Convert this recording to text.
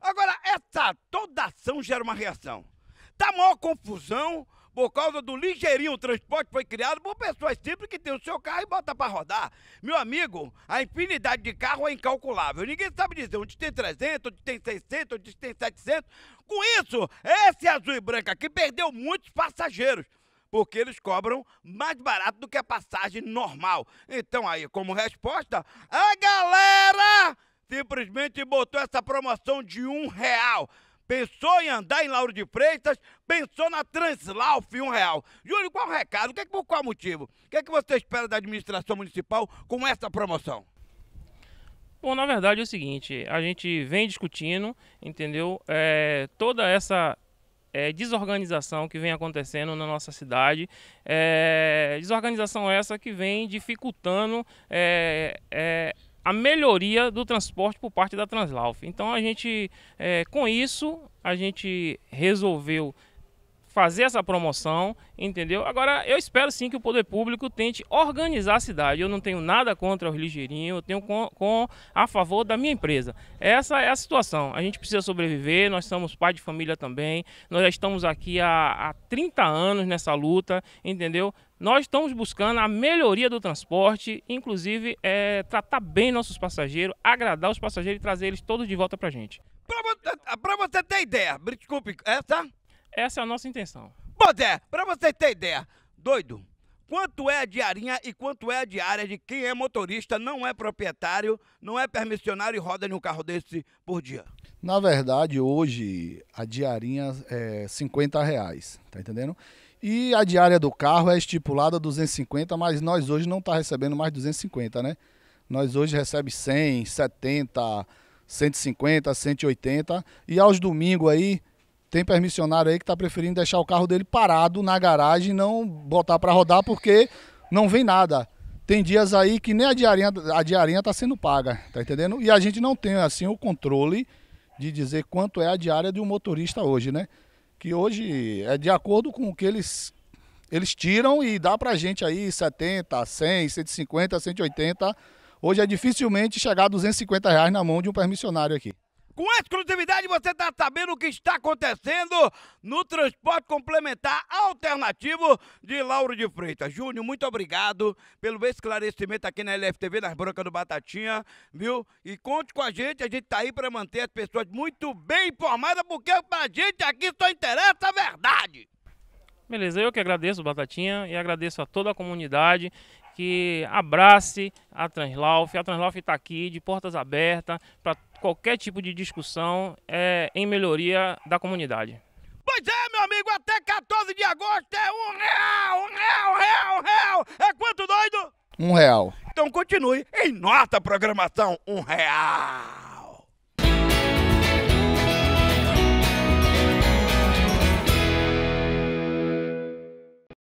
Agora, essa toda ação gera uma reação. Tá maior confusão por causa do ligeirinho. O transporte foi criado por pessoas simples que tem o seu carro e bota para rodar. Meu amigo, a infinidade de carro é incalculável. Ninguém sabe dizer onde tem 300, onde tem 600, onde tem 700. Com isso, esse azul e branco aqui perdeu muitos passageiros porque eles cobram mais barato do que a passagem normal. Então aí, como resposta, a galera simplesmente botou essa promoção de um real. Pensou em andar em Lauro de Freitas, pensou na Translauf um real. Júlio, qual o recado? É que por qual motivo? O que é que você espera da administração municipal com essa promoção? Bom, na verdade é o seguinte, a gente vem discutindo, entendeu? É, toda essa é, desorganização que vem acontecendo na nossa cidade. É, desorganização essa que vem dificultando é, é a melhoria do transporte por parte da Translauf. Então a gente, é, com isso, a gente resolveu fazer essa promoção, entendeu? Agora, eu espero sim que o poder público tente organizar a cidade. Eu não tenho nada contra os ligeirinhos, eu tenho com, com, a favor da minha empresa. Essa é a situação. A gente precisa sobreviver, nós somos pai de família também, nós já estamos aqui há, há 30 anos nessa luta, entendeu? Nós estamos buscando a melhoria do transporte, inclusive é, tratar bem nossos passageiros, agradar os passageiros e trazer eles todos de volta para a gente. Para você ter ideia, desculpe, essa... É, tá? Essa é a nossa intenção. Pois é, para você ter ideia, doido, quanto é a diarinha e quanto é a diária de quem é motorista, não é proprietário, não é permissionário e roda em um carro desse por dia? Na verdade, hoje a diarinha é 50 reais, tá entendendo? E a diária do carro é estipulada 250, mas nós hoje não tá recebendo mais 250, né? Nós hoje recebe 100, 70, 150, 180 e aos domingos aí tem permissionário aí que está preferindo deixar o carro dele parado na garagem e não botar para rodar porque não vem nada. Tem dias aí que nem a diarinha, a diarinha tá sendo paga, tá entendendo? E a gente não tem assim o controle de dizer quanto é a diária de um motorista hoje, né? Que hoje é de acordo com o que eles eles tiram e dá pra gente aí 70, 100, 150, 180. Hoje é dificilmente chegar a 250 reais na mão de um permissionário aqui. Com exclusividade, você está sabendo o que está acontecendo no transporte complementar alternativo de Lauro de Freitas. Júnior, muito obrigado pelo esclarecimento aqui na LFTV, nas Brancas do Batatinha, viu? E conte com a gente, a gente está aí para manter as pessoas muito bem informadas, porque para a gente aqui só interessa a verdade. Beleza, eu que agradeço, Batatinha, e agradeço a toda a comunidade que abrace a Translauf. A Translauf está aqui de portas abertas para qualquer tipo de discussão é, em melhoria da comunidade. Pois é, meu amigo, até 14 de agosto é um real, um real, real, real. É quanto, doido? Um real. Então continue em nossa programação, um real.